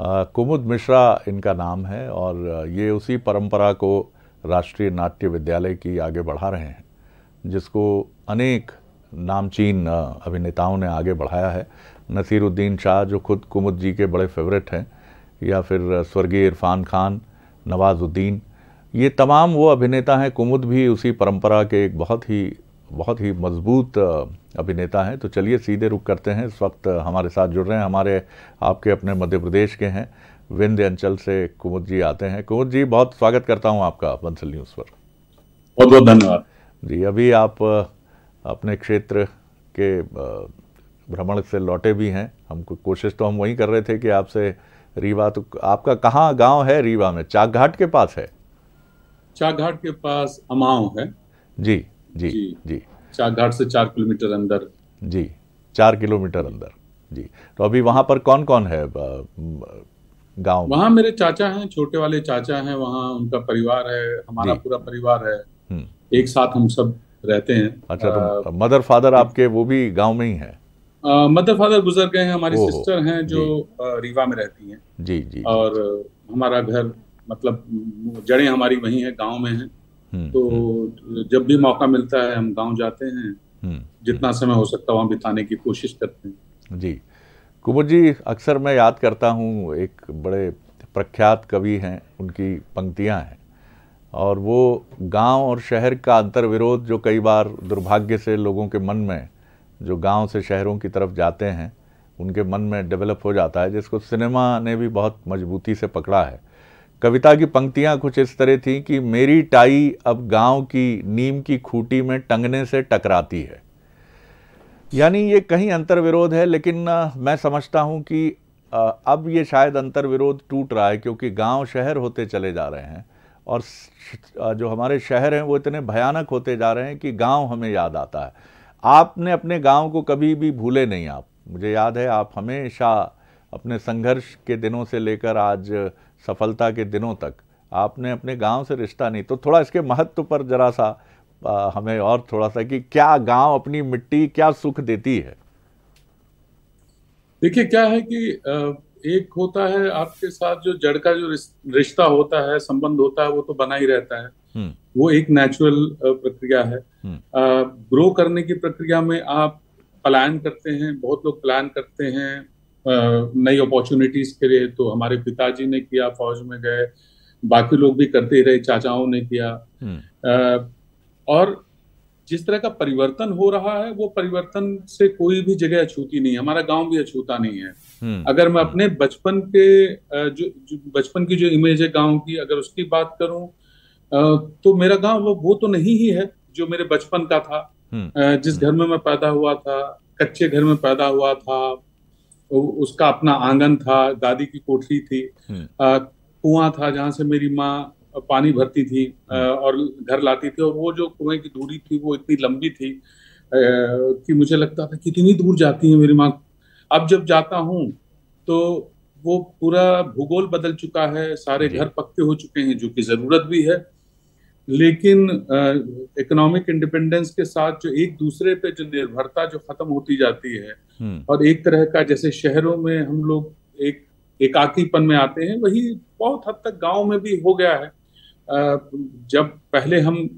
कुमुद मिश्रा इनका नाम है और ये उसी परंपरा को राष्ट्रीय नाट्य विद्यालय की आगे बढ़ा रहे हैं जिसको अनेक नामचीन अभिनेताओं ने आगे बढ़ाया है नसीरुद्दीन शाह जो खुद कुमुद जी के बड़े फेवरेट हैं या फिर स्वर्गीय इरफान खान नवाज़ुद्दीन ये तमाम वो अभिनेता हैं कुमुद भी उसी परंपरा के एक बहुत ही बहुत ही मजबूत अभिनेता हैं तो चलिए सीधे रुख करते हैं इस वक्त हमारे साथ जुड़ रहे हैं हमारे आपके अपने मध्य प्रदेश के हैं अंचल से कुमुद जी आते हैं कुमुद जी बहुत स्वागत करता हूं आपका बंसल न्यूज़ पर बहुत बहुत धन्यवाद जी अभी आप अपने क्षेत्र के भ्रमण से लौटे भी हैं हम कोशिश तो हम वही कर रहे थे कि आपसे रीवा तो आपका कहाँ गांव है रीवा में चाकघाट के पास है चाकघाट के पास अमाव है जी जी जी चार घाट से चार किलोमीटर अंदर जी चार किलोमीटर अंदर जी तो अभी वहाँ पर कौन कौन है गांव वहाँ मेरे चाचा हैं छोटे वाले चाचा हैं वहाँ उनका परिवार है हमारा पूरा परिवार है हम्म। एक साथ हम सब रहते हैं अच्छा तो मदर फादर आपके वो भी गांव में ही है मदर फादर गुजर गए हैं हमारी सिस्टर हैं जो रीवा में रहती हैं जी जी और हमारा घर मतलब जड़ें हमारी वहीं है गांव में है हम्म, तो हम्म। जब भी मौका मिलता है हम गांव जाते हैं हम्म, जितना समय हो सकता है वहाँ बिताने की कोशिश करते हैं जी कुंवर जी अक्सर मैं याद करता हूँ एक बड़े प्रख्यात कवि हैं उनकी पंक्तियाँ हैं और वो गांव और शहर का अंतर्विरोध जो कई बार दुर्भाग्य से लोगों के मन में जो गांव से शहरों की तरफ जाते हैं उनके मन में डेवलप हो जाता है जिसको सिनेमा ने भी बहुत मजबूती से पकड़ा है कविता की पंक्तियाँ कुछ इस तरह थी कि मेरी टाई अब गांव की नीम की खूटी में टंगने से टकराती है यानी ये कहीं अंतर विरोध है लेकिन मैं समझता हूँ कि अब ये शायद विरोध टूट रहा है क्योंकि गांव शहर होते चले जा रहे हैं और जो हमारे शहर हैं वो इतने भयानक होते जा रहे हैं कि गांव हमें याद आता है आपने अपने गांव को कभी भी भूले नहीं आप मुझे याद है आप हमेशा अपने संघर्ष के दिनों से लेकर आज सफलता के दिनों तक आपने अपने गांव से रिश्ता नहीं तो थोड़ा इसके महत्व पर जरा सा आ, हमें और थोड़ा सा कि क्या गांव अपनी मिट्टी क्या सुख देती है देखिए क्या है कि एक होता है आपके साथ जो जड़ का जो रिश्ता होता है संबंध होता है वो तो बना ही रहता है हम्म। वो एक नेचुरल प्रक्रिया है ग्रो हम्म। करने की प्रक्रिया में आप प्लान करते हैं बहुत लोग प्लान करते हैं नई अपॉर्चुनिटीज के लिए तो हमारे पिताजी ने किया फौज में गए बाकी लोग भी करते रहे चाचाओं ने किया आ, हम्म। और जिस तरह का परिवर्तन हो रहा है वो परिवर्तन से कोई भी जगह अछूती नहीं है हमारा गांव भी अछूता नहीं है हम्म। अगर मैं हम्म। अपने बचपन के जो, जो बचपन की जो इमेज है गांव की अगर उसकी बात करूं तो मेरा गांव वो, वो तो नहीं ही है जो मेरे बचपन का था जिस घर में मैं पैदा हुआ था कच्चे घर में पैदा हुआ था उसका अपना आंगन था दादी की कोठरी थी हम्म। कुआं था जहां से मेरी माँ पानी भरती थी हम्म। और घर लाती थी और वो जो कुएं की दूरी थी वो इतनी लंबी थी कि मुझे लगता था कितनी दूर जाती है मेरी माँ अब जब जाता हूँ तो वो पूरा भूगोल बदल चुका है सारे घर पक्के हो चुके हैं जो कि जरूरत भी है लेकिन इकोनॉमिक इंडिपेंडेंस के साथ जो एक दूसरे पे जो निर्भरता जो खत्म होती जाती है हम्म। और एक तरह का जैसे शहरों में हम लोग एक एकाकीपन में आते हैं वही बहुत हद तक गांव में भी हो गया है जब पहले हम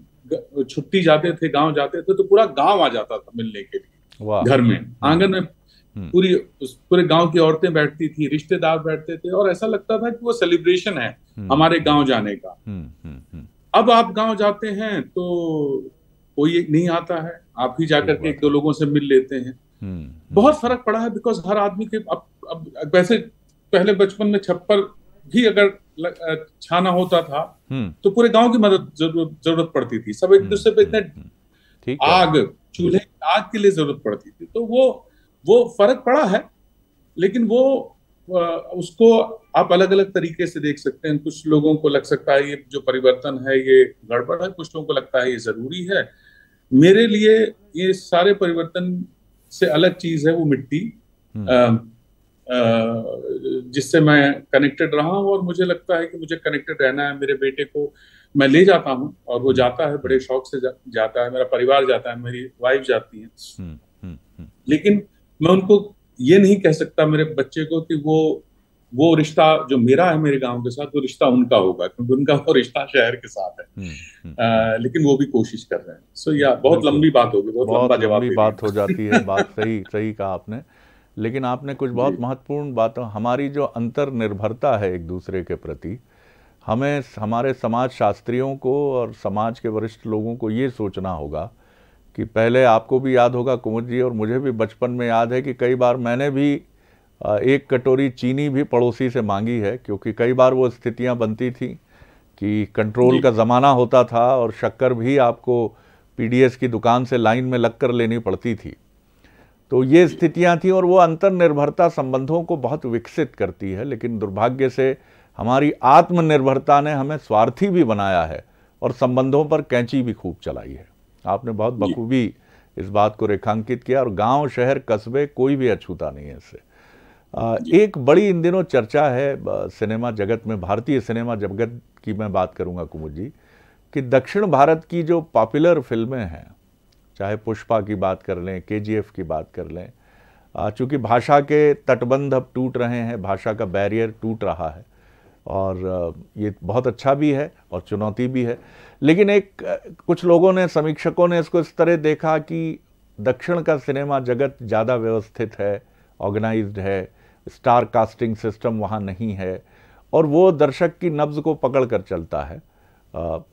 छुट्टी जाते थे गांव जाते थे तो पूरा गांव आ जाता था मिलने के लिए घर में हम्म। आंगन में हम्म। पूरी पूरे गांव की औरतें बैठती थी रिश्तेदार बैठते थे और ऐसा लगता था कि वो सेलिब्रेशन है हमारे गांव जाने का अब आप गांव जाते हैं तो कोई नहीं आता है आप ही जाकर के एक दो लोगों से मिल लेते हैं हम्म, हम्म। बहुत फर्क पड़ा है बिकॉज हर आदमी के अब अब वैसे पहले बचपन में छप्पर भी अगर छाना होता था हम्म। तो पूरे गांव की मदद जरूरत पड़ती थी सब एक दूसरे पे इतने आग चूल्हे आग के लिए जरूरत पड़ती थी तो वो वो फर्क पड़ा है लेकिन वो उसको आप अलग अलग तरीके से देख सकते हैं कुछ लोगों को लग सकता है ये जो परिवर्तन है ये गड़बड़ है कुछ लोगों को लगता है ये जरूरी है मेरे लिए ये सारे परिवर्तन से अलग चीज है वो मिट्टी हम्म। जिससे मैं कनेक्टेड रहा हूँ और मुझे लगता है कि मुझे कनेक्टेड रहना है मेरे बेटे को मैं ले जाता हूँ और वो जाता है बड़े शौक से जा, जाता है मेरा परिवार जाता है मेरी वाइफ जाती है हम्म, हम्म, लेकिन मैं उनको ये नहीं कह सकता मेरे बच्चे को कि वो वो रिश्ता जो मेरा है मेरे गांव के साथ वो रिश्ता उनका होगा क्योंकि उनका वो तो रिश्ता शहर के साथ है हम्म, हम्म। आ, लेकिन वो भी कोशिश कर रहे हैं सो या बहुत लंबी बात होगी बहुत, बहुत लंबा जवाब बात हो जाती है बात सही सही कहा आपने लेकिन आपने कुछ बहुत महत्वपूर्ण बात हमारी जो अंतर निर्भरता है एक दूसरे के प्रति हमें हमारे समाज शास्त्रियों को और समाज के वरिष्ठ लोगों को ये सोचना होगा कि पहले आपको भी याद होगा कुंवर जी और मुझे भी बचपन में याद है कि कई बार मैंने भी एक कटोरी चीनी भी पड़ोसी से मांगी है क्योंकि कई बार वो स्थितियां बनती थी कि कंट्रोल का ज़माना होता था और शक्कर भी आपको पीडीएस की दुकान से लाइन में लग कर लेनी पड़ती थी तो ये स्थितियां थी और वो अंतर्निर्भरता संबंधों को बहुत विकसित करती है लेकिन दुर्भाग्य से हमारी आत्मनिर्भरता ने हमें स्वार्थी भी बनाया है और संबंधों पर कैंची भी खूब चलाई है आपने बहुत बखूबी इस बात को रेखांकित किया और गांव शहर कस्बे कोई भी अछूता नहीं है इससे एक बड़ी इन दिनों चर्चा है सिनेमा जगत में भारतीय सिनेमा जगत की मैं बात करूंगा कुमुद जी कि दक्षिण भारत की जो पॉपुलर फिल्में हैं चाहे पुष्पा की बात कर लें के की बात कर लें चूँकि भाषा के तटबंध अब टूट रहे हैं भाषा का बैरियर टूट रहा है और ये बहुत अच्छा भी है और चुनौती भी है लेकिन एक कुछ लोगों ने समीक्षकों ने इसको इस तरह देखा कि दक्षिण का सिनेमा जगत ज़्यादा व्यवस्थित है ऑर्गेनाइज्ड है स्टार कास्टिंग सिस्टम वहाँ नहीं है और वो दर्शक की नब्ज को पकड़ कर चलता है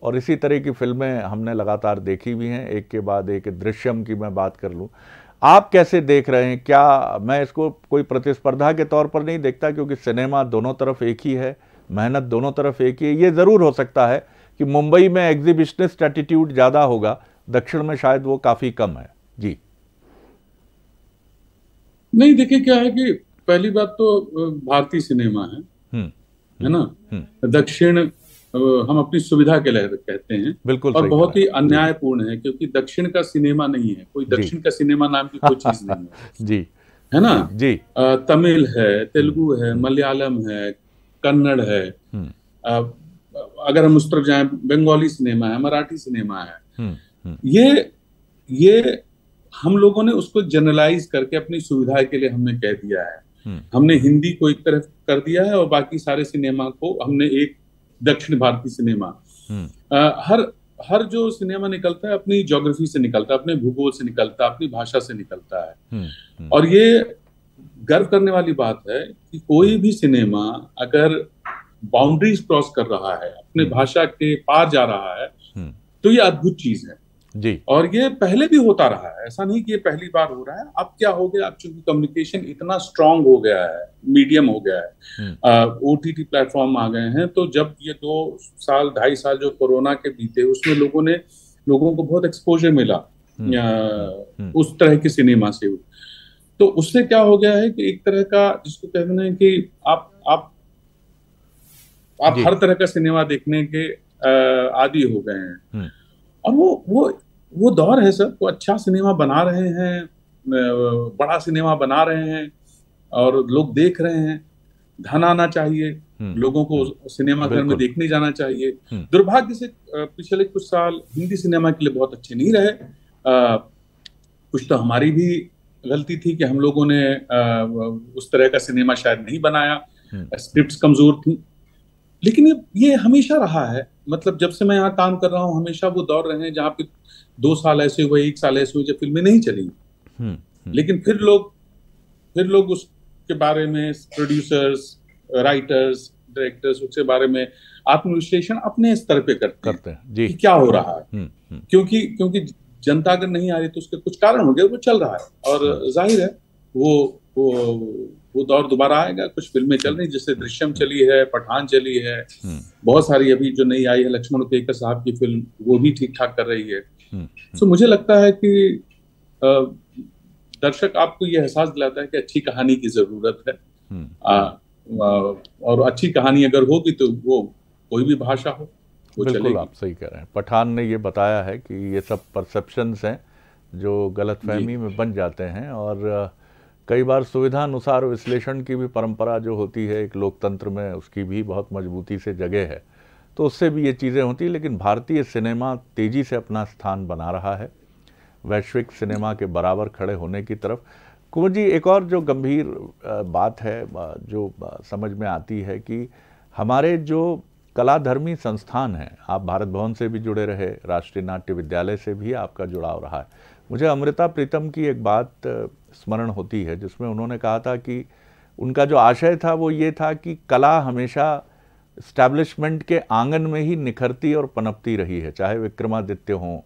और इसी तरह की फिल्में हमने लगातार देखी भी हैं एक के बाद एक दृश्यम की मैं बात कर लूँ आप कैसे देख रहे हैं क्या मैं इसको कोई प्रतिस्पर्धा के तौर पर नहीं देखता क्योंकि सिनेमा दोनों तरफ एक ही है मेहनत दोनों तरफ एक ही है ये ज़रूर हो सकता है कि मुंबई में एग्जिबिशनिस्ट एटीट्यूड ज़्यादा होगा दक्षिण में शायद वो काफ़ी कम है जी नहीं देखिए क्या है कि पहली बात तो भारतीय सिनेमा है हुँ, हम्म, है ना हम्म, हम्म। दक्षिण हम अपनी सुविधा के लिए कहते हैं बिल्कुल और बहुत ही अन्यायपूर्ण है क्योंकि दक्षिण का सिनेमा नहीं है कोई दक्षिण का सिनेमा नाम की कोई चीज नहीं है जी है ना जी तमिल है तेलुगु है मलयालम है कन्नड़ है हम्म। अगर हम उस तरफ जाए बंगाली सिनेमा है मराठी सिनेमा है हम्म, हम्म। ये ये हम लोगों ने उसको जनरलाइज करके अपनी सुविधा के लिए हमने कह दिया है हमने हिंदी को एक तरफ कर दिया है और बाकी सारे सिनेमा को हमने एक दक्षिण भारतीय सिनेमा आ, हर हर जो सिनेमा निकलता है अपनी ज्योग्राफी से निकलता है अपने भूगोल से निकलता है अपनी भाषा से निकलता है और ये गर्व करने वाली बात है कि कोई भी सिनेमा अगर बाउंड्रीज क्रॉस कर रहा है अपने हम्म। भाषा के पार जा रहा है हम्म। तो ये अद्भुत चीज है जी और ये पहले भी होता रहा है ऐसा नहीं कि ये पहली बार हो रहा है अब क्या हो गया अब चूंकि कम्युनिकेशन इतना स्ट्रांग हो गया है मीडियम हो गया है ओ टी टी प्लेटफॉर्म आ गए हैं तो जब ये दो साल ढाई साल जो कोरोना के बीते उसमें लोगों ने लोगों को बहुत एक्सपोजर मिला आ, हम्म। उस तरह के सिनेमा से तो उससे क्या हो गया है कि एक तरह का जिसको कह देना है कि आप आप आप हर तरह का सिनेमा देखने के आदि हो गए हैं हम्म। और वो वो वो दौर है सर वो अच्छा सिनेमा बना रहे हैं बड़ा सिनेमा बना रहे हैं और लोग देख रहे हैं धन आना चाहिए हम्म। लोगों को हम्म। सिनेमा घर में देखने जाना चाहिए दुर्भाग्य से पिछले कुछ साल हिंदी सिनेमा के लिए बहुत अच्छे नहीं रहे आ, कुछ तो हमारी भी गलती थी कि हम लोगों ने उस तरह का सिनेमा शायद नहीं बनाया हम्म। स्क्रिप्ट कमजोर थी लेकिन ये हमेशा रहा है मतलब जब से मैं यहाँ काम कर रहा हूँ हमेशा वो दौर रहे हैं जहाँ पे दो साल ऐसे हुए एक साल ऐसे हुए जब फिल्में नहीं चली हम्म, हम्म। लेकिन फिर लोग फिर लोग उसके बारे में प्रोड्यूसर्स राइटर्स डायरेक्टर्स उसके बारे में आत्मविश्लेषण अपने स्तर पे करते, करते हैं जी क्या हो रहा है क्योंकि क्योंकि जनता अगर नहीं आ रही तो उसके कुछ कारण हो गए वो चल रहा है और जाहिर है वो वो वो दौर दोबारा आएगा कुछ फिल्में चल रही जैसे दृश्यम चली है पठान चली है हम्म। बहुत सारी अभी जो नई आई है लक्ष्मण उपेकर साहब की फिल्म वो भी ठीक ठाक कर रही है सो हम्म, हम्म। मुझे लगता है कि दर्शक आपको ये एहसास दिलाता है कि अच्छी कहानी की जरूरत है आ, आ, और अच्छी कहानी अगर होगी तो वो कोई भी भाषा हो वो बिल्कुल आप सही कह रहे हैं पठान ने ये बताया है कि ये सब परसेप्शंस हैं जो गलत फहमी में बन जाते हैं और कई बार सुविधा अनुसार विश्लेषण की भी परंपरा जो होती है एक लोकतंत्र में उसकी भी बहुत मजबूती से जगह है तो उससे भी ये चीज़ें होती हैं लेकिन भारतीय सिनेमा तेज़ी से अपना स्थान बना रहा है वैश्विक सिनेमा के बराबर खड़े होने की तरफ कुंवर जी एक और जो गंभीर बात है जो समझ में आती है कि हमारे जो कलाधर्मी संस्थान है आप भारत भवन से भी जुड़े रहे राष्ट्रीय नाट्य विद्यालय से भी आपका जुड़ाव रहा है मुझे अमृता प्रीतम की एक बात स्मरण होती है जिसमें उन्होंने कहा था कि उनका जो आशय था वो ये था कि कला हमेशा स्टैब्लिशमेंट के आंगन में ही निखरती और पनपती रही है चाहे विक्रमादित्य हों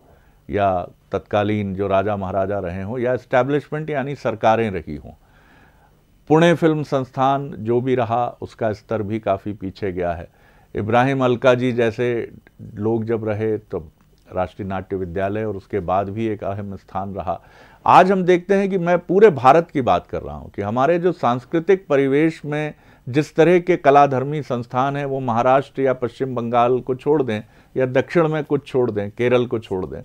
या तत्कालीन जो राजा महाराजा रहे हों या इस्टैब्लिशमेंट यानी सरकारें रही हों पुणे फिल्म संस्थान जो भी रहा उसका स्तर भी काफ़ी पीछे गया है इब्राहिम अलका जी जैसे लोग जब रहे तो राष्ट्रीय नाट्य विद्यालय और उसके बाद भी एक अहम स्थान रहा आज हम देखते हैं कि मैं पूरे भारत की बात कर रहा हूँ कि हमारे जो सांस्कृतिक परिवेश में जिस तरह के कलाधर्मी संस्थान हैं वो महाराष्ट्र या पश्चिम बंगाल को छोड़ दें या दक्षिण में कुछ छोड़ दें केरल को छोड़ दें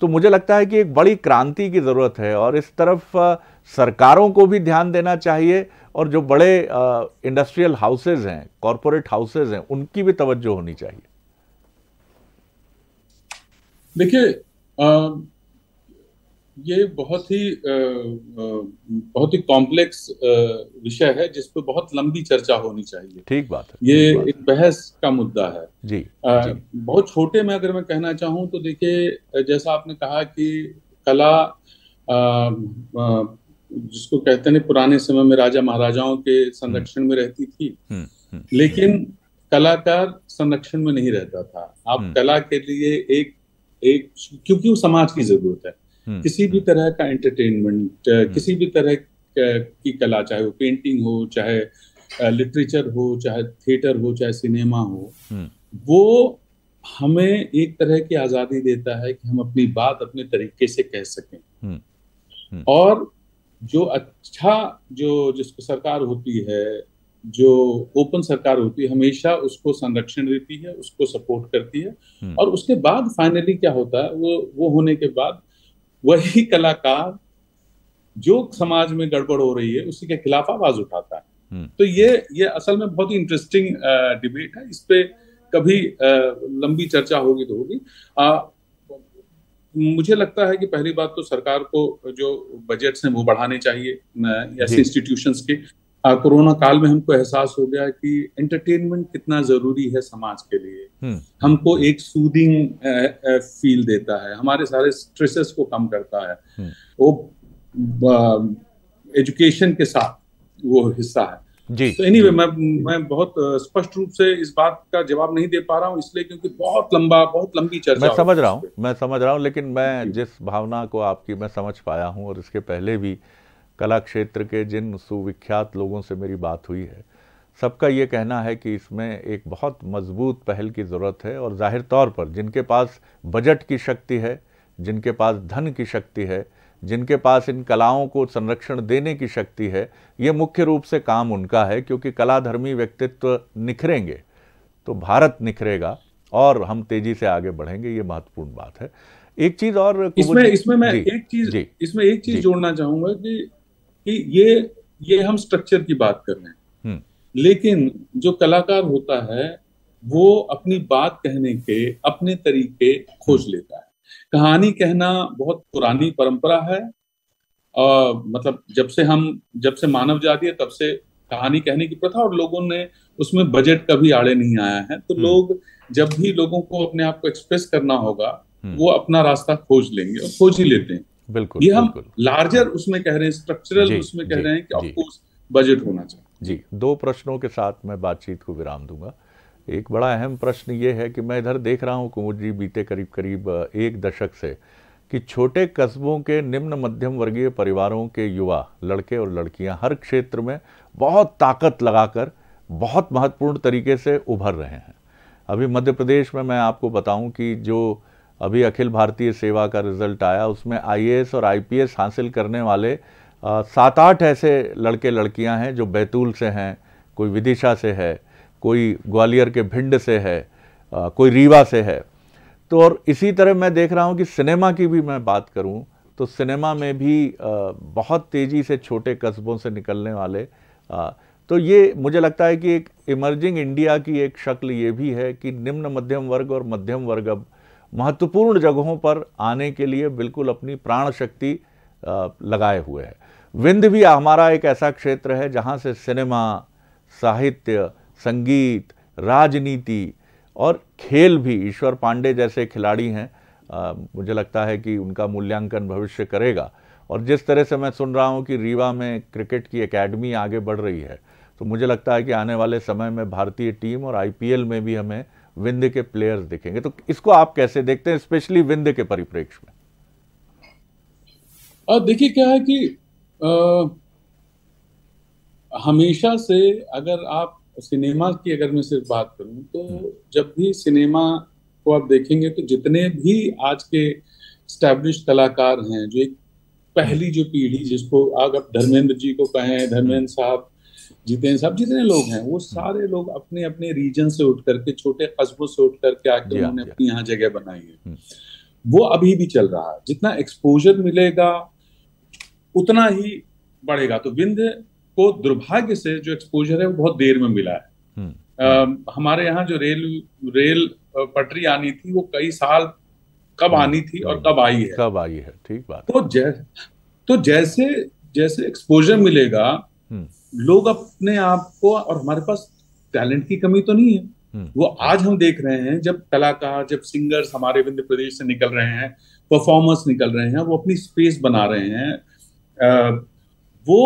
तो मुझे लगता है कि एक बड़ी क्रांति की ज़रूरत है और इस तरफ सरकारों को भी ध्यान देना चाहिए और जो बड़े इंडस्ट्रियल हाउसेज हैं कॉरपोरेट हाउसेज हैं उनकी भी तवज्जो होनी चाहिए देखिए ये बहुत ही आ, बहुत ही कॉम्प्लेक्स विषय है जिस पर बहुत लंबी चर्चा होनी चाहिए ठीक बात है ये बात एक बहस का मुद्दा है जी, आ, जी बहुत छोटे में अगर मैं कहना चाहूं तो देखिए जैसा आपने कहा कि कला आ, जिसको कहते हैं पुराने समय में राजा महाराजाओं के संरक्षण में रहती थी हम्म, हम्म, हम्म। लेकिन कलाकार संरक्षण में नहीं रहता था आप कला के लिए एक एक क्योंकि वो समाज की जरूरत है किसी भी तरह का एंटरटेनमेंट किसी भी तरह की कला चाहे वो पेंटिंग हो चाहे लिटरेचर हो चाहे थिएटर हो चाहे सिनेमा हो वो हमें एक तरह की आजादी देता है कि हम अपनी बात अपने तरीके से कह सकें और जो अच्छा जो जिसको सरकार होती है जो ओपन सरकार होती है हमेशा उसको संरक्षण देती है उसको सपोर्ट करती है हम्म। और उसके बाद फाइनली क्या होता है वो वो होने के बाद वही कलाकार जो समाज में गड़बड़ हो रही है उसी के खिलाफ आवाज उठाता है हम्म। तो ये ये असल में बहुत ही इंटरेस्टिंग डिबेट है इस पे कभी आ, लंबी चर्चा होगी तो होगी मुझे लगता है कि पहली बात तो सरकार को जो बजट हैं वो बढ़ाने चाहिए ऐसे इंस्टीट्यूशन के कोरोना काल में हमको एहसास हो गया कि एंटरटेनमेंट कितना जरूरी है समाज के लिए हम्म। हमको एक सूदिंग फील देता है हमारे सारे स्ट्रेसेस को कम करता है हम्म। वो एजुकेशन के साथ वो हिस्सा है जी तो एनीवे anyway, मैं मैं बहुत uh, स्पष्ट रूप से इस बात का जवाब नहीं दे पा रहा हूँ इसलिए क्योंकि बहुत लंबा बहुत लंबी चर्चा मैं समझ रहा हूँ मैं समझ रहा हूँ लेकिन मैं जिस भावना को आपकी मैं समझ पाया हूँ और इसके पहले भी कला क्षेत्र के जिन सुविख्यात लोगों से मेरी बात हुई है सबका ये कहना है कि इसमें एक बहुत मजबूत पहल की ज़रूरत है और जाहिर तौर पर जिनके पास बजट की शक्ति है जिनके पास धन की शक्ति है जिनके पास इन कलाओं को संरक्षण देने की शक्ति है ये मुख्य रूप से काम उनका है क्योंकि कलाधर्मी व्यक्तित्व निखरेंगे तो भारत निखरेगा और हम तेजी से आगे बढ़ेंगे ये महत्वपूर्ण बात है एक चीज और इसमें इसमें मैं एक चीज इसमें एक चीज जोड़ना चाहूंगा कि कि ये ये हम स्ट्रक्चर की बात कर रहे हैं हम्म। लेकिन जो कलाकार होता है वो अपनी बात कहने के अपने तरीके खोज लेता है कहानी कहना बहुत पुरानी परंपरा है आ, मतलब जब से हम जब से मानव जाति है तब से कहानी कहने की प्रथा और लोगों ने उसमें बजट कभी आड़े नहीं आया है तो हम्म। लोग जब भी लोगों को अपने आप को एक्सप्रेस करना होगा हम्म। वो अपना रास्ता खोज लेंगे और खोज ही लेते हैं बिल्कुल ये हम लार्जर हाँ। उसमें कह रहे हैं स्ट्रक्चरल उसमें कह रहे हैं कि ऑफकोर्स बजट होना चाहिए जी दो प्रश्नों के साथ मैं बातचीत को विराम दूंगा एक बड़ा अहम प्रश्न ये है कि मैं इधर देख रहा हूँ कुंवर जी बीते करीब करीब एक दशक से कि छोटे कस्बों के निम्न मध्यम वर्गीय परिवारों के युवा लड़के और लड़कियाँ हर क्षेत्र में बहुत ताकत लगाकर बहुत महत्वपूर्ण तरीके से उभर रहे हैं अभी मध्य प्रदेश में मैं आपको बताऊं कि जो अभी अखिल भारतीय सेवा का रिजल्ट आया उसमें आईएएस और आईपीएस हासिल करने वाले सात आठ ऐसे लड़के लड़कियां हैं जो बैतूल से हैं कोई विदिशा से है कोई ग्वालियर के भिंड से है आ, कोई रीवा से है तो और इसी तरह मैं देख रहा हूँ कि सिनेमा की भी मैं बात करूँ तो सिनेमा में भी आ, बहुत तेज़ी से छोटे कस्बों से निकलने वाले आ, तो ये मुझे लगता है कि एक इमर्जिंग इंडिया की एक शक्ल ये भी है कि निम्न मध्यम वर्ग और मध्यम वर्ग अब महत्वपूर्ण जगहों पर आने के लिए बिल्कुल अपनी प्राण शक्ति लगाए हुए है विंध भी हमारा एक ऐसा क्षेत्र है जहाँ से सिनेमा साहित्य संगीत राजनीति और खेल भी ईश्वर पांडे जैसे खिलाड़ी हैं आ, मुझे लगता है कि उनका मूल्यांकन भविष्य करेगा और जिस तरह से मैं सुन रहा हूं कि रीवा में क्रिकेट की एकेडमी आगे बढ़ रही है तो मुझे लगता है कि आने वाले समय में भारतीय टीम और आईपीएल में भी हमें विंध्य के प्लेयर्स दिखेंगे तो इसको आप कैसे देखते हैं स्पेशली विंध्य के परिप्रेक्ष्य में देखिए क्या है कि आ, हमेशा से अगर आप सिनेमा की अगर मैं सिर्फ बात करूं तो हम्म। जब भी सिनेमा को आप देखेंगे तो जितने भी आज के स्टैब्लिश कलाकार हैं जो एक पहली जो पीढ़ी जिसको आप धर्मेंद्र जी को कहें धर्मेंद्र हम्म। साहब जितेंद्र साहब जितने लोग हैं वो हम्म। सारे लोग अपने अपने रीजन से उठ करके छोटे कस्बों से उठ करके आके उन्होंने अपनी यहाँ जगह बनाई है वो अभी भी चल रहा है जितना एक्सपोजर मिलेगा उतना ही बढ़ेगा तो विंध्य को दुर्भाग्य से जो एक्सपोजर है वो बहुत देर में मिला है आ, हम्म। हमारे यहाँ जो रेल रेल पटरी आनी थी वो कई साल कब हम्म। आनी थी और कब आई है कब आई है ठीक बात तो जै, तो जैसे जैसे एक्सपोजर मिलेगा हम्म। लोग अपने आप को और हमारे पास टैलेंट की कमी तो नहीं है वो आज हम देख रहे हैं जब कलाकार जब सिंगर्स हमारे मध्य प्रदेश से निकल रहे हैं परफॉर्मर्स निकल रहे हैं वो अपनी स्पेस बना रहे हैं आ, वो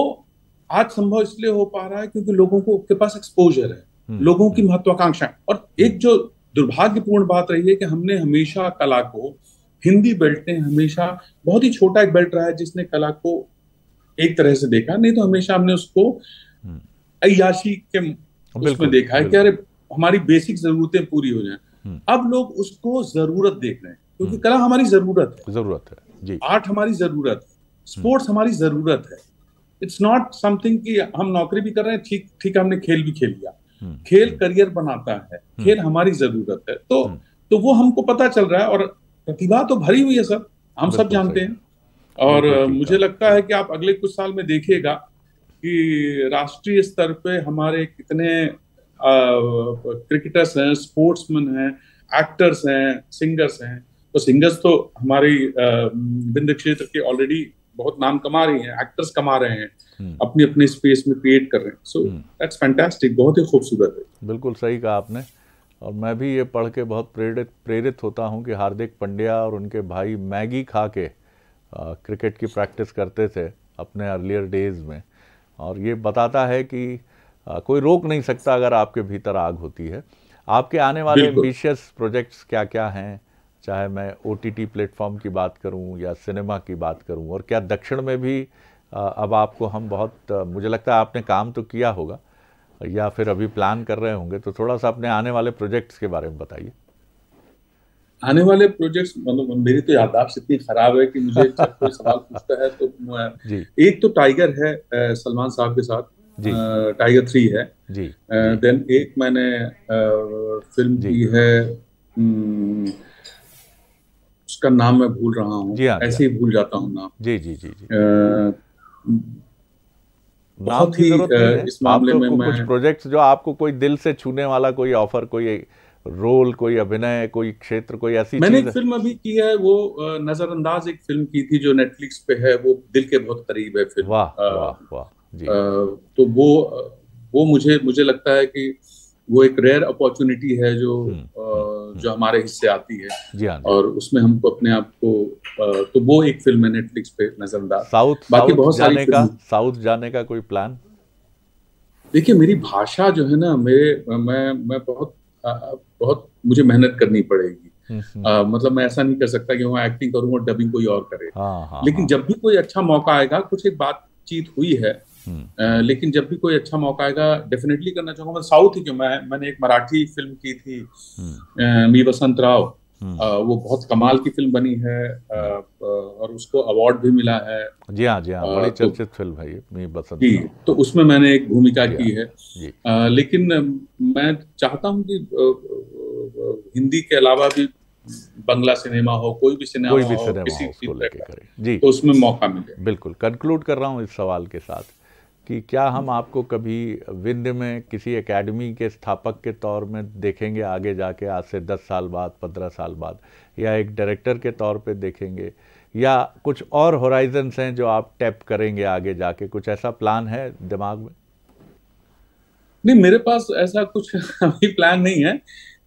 आज संभव इसलिए हो पा रहा है क्योंकि लोगों को के पास एक्सपोजर है हम्म। लोगों की महत्वाकांक्षा और एक जो दुर्भाग्यपूर्ण बात रही है कि हमने हमेशा कला को हिंदी बेल्ट ने हमेशा बहुत ही छोटा एक बेल्ट रहा है जिसने कला को एक तरह से देखा नहीं तो हमेशा हमने उसको हम्म। अयाशी के उसमें देखा है कि अरे हमारी बेसिक जरूरतें पूरी हो जाए हम्म। अब लोग उसको जरूरत देख रहे हैं क्योंकि कला हमारी जरूरत है जरूरत है जी आर्ट हमारी जरूरत है स्पोर्ट्स हमारी जरूरत है इट्स नॉट समथिंग कि हम नौकरी भी कर रहे हैं ठीक ठीक हमने खेल भी खेल लिया हम्म। खेल करियर बनाता है हम्म। खेल हमारी जरूरत है तो हम्म। तो वो हमको पता चल रहा है और प्रतिभा तो भरी हुई है सर हम सब जानते हैं और मुझे लगता है कि आप अगले कुछ साल में देखिएगा कि राष्ट्रीय स्तर पे हमारे कितने क्रिकेटर्स हैं स्पोर्ट्समैन हैं एक्टर्स हैं सिंगर्स हैं तो सिंगर्स तो हमारी बिंद क्षेत्र के ऑलरेडी बहुत नाम कमा रही हैं एक्टर्स कमा रहे हैं अपनी अपने स्पेस में क्रिएट कर रहे हैं सो दैट्स फैंटास्टिक बहुत ही खूबसूरत है बिल्कुल सही कहा आपने और मैं भी ये पढ़ के बहुत प्रेरित प्रेरित होता हूँ कि हार्दिक पंड्या और उनके भाई मैगी खा के आ, क्रिकेट की प्रैक्टिस करते थे अपने अर्लियर डेज में और ये बताता है कि आ, कोई रोक नहीं सकता अगर आपके भीतर आग होती है आपके आने वाले एम्बिशियस प्रोजेक्ट्स क्या क्या हैं चाहे मैं ओ टी टी प्लेटफॉर्म की बात करूं या सिनेमा की बात करूं और क्या दक्षिण में भी अब आपको हम बहुत मुझे लगता है आपने काम तो किया होगा या फिर अभी प्लान कर रहे होंगे तो थोड़ा सा अपने आने वाले प्रोजेक्ट्स के बारे में बताइए आने वाले प्रोजेक्ट्स मतलब मेरी तो यादाश्त इतनी खराब है कि मुझे कोई सवाल पूछता है तो एक तो टाइगर है सलमान साहब के साथ जी टाइगर थ्री है जी, देन एक मैंने फिल्म की है उसका नाम मैं भूल रहा हूँ हाँ, ऐसे ही हाँ। भूल जाता हूँ नाम जी जी जी, जी। आ, बहुत ही इस मामले में तो मैं... कुछ प्रोजेक्ट्स जो आपको कोई दिल से छूने वाला कोई ऑफर कोई रोल कोई अभिनय कोई क्षेत्र कोई ऐसी मैंने एक फिल्म अभी की है वो नजरअंदाज एक फिल्म की थी जो नेटफ्लिक्स पे है वो दिल के बहुत करीब है फिल्म वाह वाह वाह जी तो वो वो मुझे मुझे लगता है कि वो एक रेयर अपॉर्चुनिटी है जो हम्म, जो हमारे हिस्से आती है हाँ, और उसमें हमको अपने आप को तो वो एक फिल्म है नेटफ्लिक्स पे नजरअंदाज साउथ बाकी बहुत सारी का साउथ जाने का कोई प्लान देखिए मेरी भाषा जो है ना मेरे मैं मैं बहुत बहुत मुझे मेहनत करनी पड़ेगी आ, मतलब मैं ऐसा नहीं कर सकता कि मैं एक्टिंग करूं और डबिंग कोई और करे हाँ, हाँ, लेकिन हाँ। जब भी कोई अच्छा मौका आएगा कुछ एक बातचीत हुई है लेकिन जब भी कोई अच्छा मौका आएगा डेफिनेटली करना चाहूंगा मैं साउथ ही क्यों मैं मैंने एक मराठी फिल्म की थी मी बसंत राव हम्म। वो बहुत कमाल की फिल्म बनी है और उसको अवार्ड भी मिला है जी हाँ जी हाँ बड़ी तो चर्चित फिल्म है मी बसंत जी तो उसमें मैंने एक भूमिका की हाँ, है लेकिन मैं चाहता हूँ कि हिंदी के अलावा भी बंगला सिनेमा हो कोई भी सिनेमा कोई भी सिनेमा हो, किसी हो, उसको लेके करें जी तो उसमें मौका मिले बिल्कुल कंक्लूड कर रहा हूँ इस सवाल के साथ कि क्या हम आपको कभी विंध्य में किसी एकेडमी के स्थापक के तौर में देखेंगे आगे जाके आज से 10 साल बाद 15 साल बाद या एक डायरेक्टर के तौर पे देखेंगे या कुछ और होराइजन्स हैं जो आप टैप करेंगे आगे जाके कुछ ऐसा प्लान है दिमाग में नहीं मेरे पास ऐसा कुछ अभी प्लान नहीं है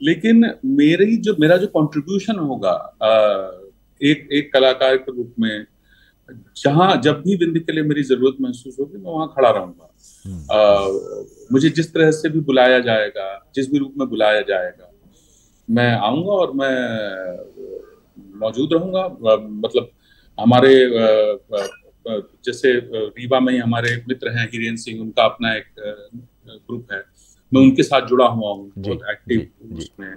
लेकिन मेरी जो मेरा जो कॉन्ट्रीब्यूशन होगा एक एक कलाकार के रूप में जहां जब भी विंध्य के लिए मेरी जरूरत महसूस होगी मैं वहां खड़ा रहूंगा हम्म। मुझे जिस तरह से भी बुलाया जाएगा जिस भी रूप में बुलाया जाएगा मैं आऊंगा और मैं मौजूद रहूंगा मतलब हमारे जैसे रीवा में ही हमारे मित्र हैं हिरेन सिंह उनका अपना एक ग्रुप है मैं उनके साथ जुड़ा हुआ हूँ बहुत एक्टिव उसमें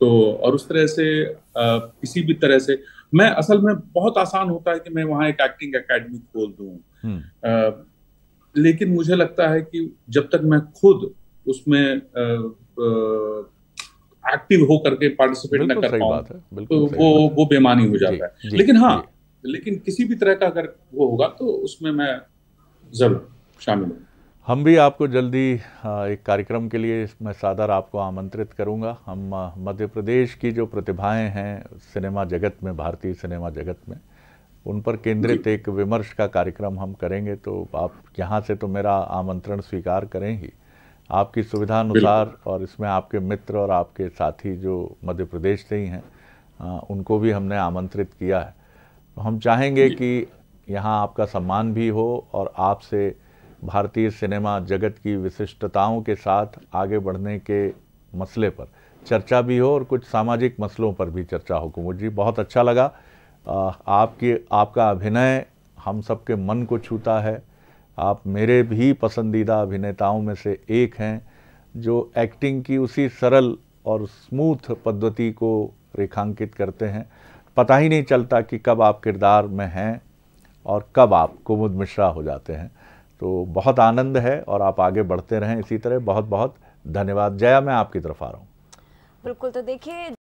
तो और उस तरह से किसी भी तरह से मैं असल में बहुत आसान होता है कि मैं वहां एक एक्टिंग एकेडमी खोल दू हम्म। लेकिन मुझे लगता है कि जब तक मैं खुद उसमें एक्टिव हो करके पार्टिसिपेट ना कर तो वो वो बेमानी हो जाता है लेकिन हाँ लेकिन किसी भी तरह का अगर वो होगा तो उसमें मैं जरूर शामिल हूँ हम भी आपको जल्दी एक कार्यक्रम के लिए मैं सादर आपको आमंत्रित करूंगा हम मध्य प्रदेश की जो प्रतिभाएं हैं सिनेमा जगत में भारतीय सिनेमा जगत में उन पर केंद्रित एक विमर्श का कार्यक्रम हम करेंगे तो आप यहाँ से तो मेरा आमंत्रण स्वीकार करें ही आपकी सुविधा अनुसार और इसमें आपके मित्र और आपके साथी जो मध्य प्रदेश से ही हैं उनको भी हमने आमंत्रित किया है तो हम चाहेंगे कि यहाँ आपका सम्मान भी हो और आपसे भारतीय सिनेमा जगत की विशिष्टताओं के साथ आगे बढ़ने के मसले पर चर्चा भी हो और कुछ सामाजिक मसलों पर भी चर्चा हो कुमुद जी बहुत अच्छा लगा आपके आपका अभिनय हम सबके मन को छूता है आप मेरे भी पसंदीदा अभिनेताओं में से एक हैं जो एक्टिंग की उसी सरल और स्मूथ पद्धति को रेखांकित करते हैं पता ही नहीं चलता कि कब आप किरदार में हैं और कब आप कुमुद मिश्रा हो जाते हैं तो बहुत आनंद है और आप आगे बढ़ते रहें इसी तरह बहुत बहुत धन्यवाद जया मैं आपकी तरफ आ रहा हूँ बिल्कुल तो देखिए